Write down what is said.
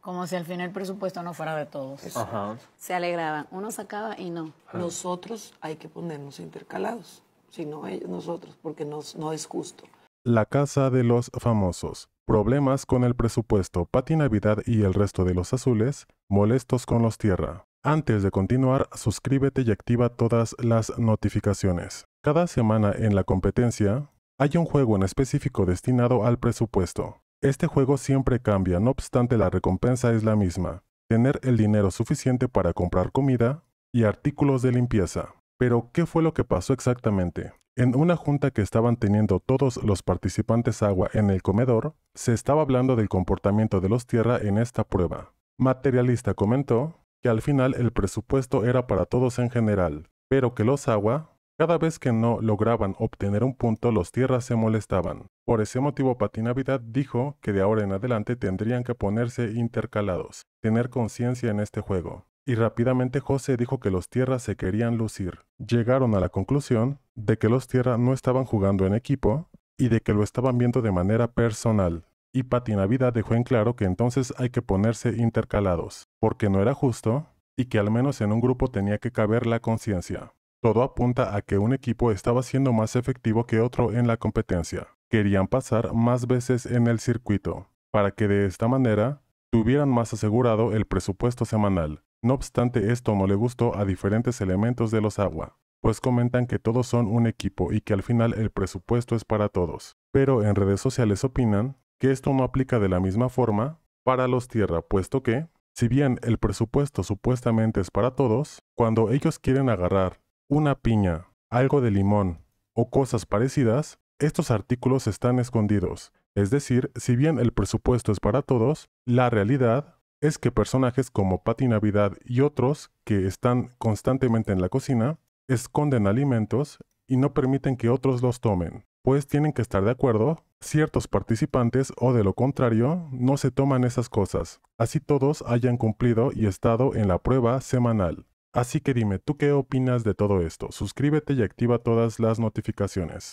Como si al final el presupuesto no fuera de todos. Se alegraban. Uno sacaba y no. Nosotros hay que ponernos intercalados, si no ellos, nosotros, porque no es justo. La casa de los famosos. Problemas con el presupuesto. Pati Navidad y el resto de los azules, molestos con los tierra. Antes de continuar, suscríbete y activa todas las notificaciones. Cada semana en la competencia hay un juego en específico destinado al presupuesto. Este juego siempre cambia, no obstante la recompensa es la misma, tener el dinero suficiente para comprar comida y artículos de limpieza. Pero, ¿qué fue lo que pasó exactamente? En una junta que estaban teniendo todos los participantes agua en el comedor, se estaba hablando del comportamiento de los tierra en esta prueba. Materialista comentó que al final el presupuesto era para todos en general, pero que los agua cada vez que no lograban obtener un punto, los tierras se molestaban. Por ese motivo, Patinavidad Navidad dijo que de ahora en adelante tendrían que ponerse intercalados, tener conciencia en este juego. Y rápidamente José dijo que los tierras se querían lucir. Llegaron a la conclusión de que los tierras no estaban jugando en equipo y de que lo estaban viendo de manera personal. Y Patinavidad Navidad dejó en claro que entonces hay que ponerse intercalados, porque no era justo y que al menos en un grupo tenía que caber la conciencia. Todo apunta a que un equipo estaba siendo más efectivo que otro en la competencia. Querían pasar más veces en el circuito, para que de esta manera tuvieran más asegurado el presupuesto semanal. No obstante, esto no le gustó a diferentes elementos de los agua, pues comentan que todos son un equipo y que al final el presupuesto es para todos. Pero en redes sociales opinan que esto no aplica de la misma forma para los tierra, puesto que, si bien el presupuesto supuestamente es para todos, cuando ellos quieren agarrar una piña, algo de limón o cosas parecidas, estos artículos están escondidos. Es decir, si bien el presupuesto es para todos, la realidad es que personajes como Patty Navidad y otros que están constantemente en la cocina esconden alimentos y no permiten que otros los tomen, pues tienen que estar de acuerdo ciertos participantes o de lo contrario no se toman esas cosas, así todos hayan cumplido y estado en la prueba semanal. Así que dime, ¿tú qué opinas de todo esto? Suscríbete y activa todas las notificaciones.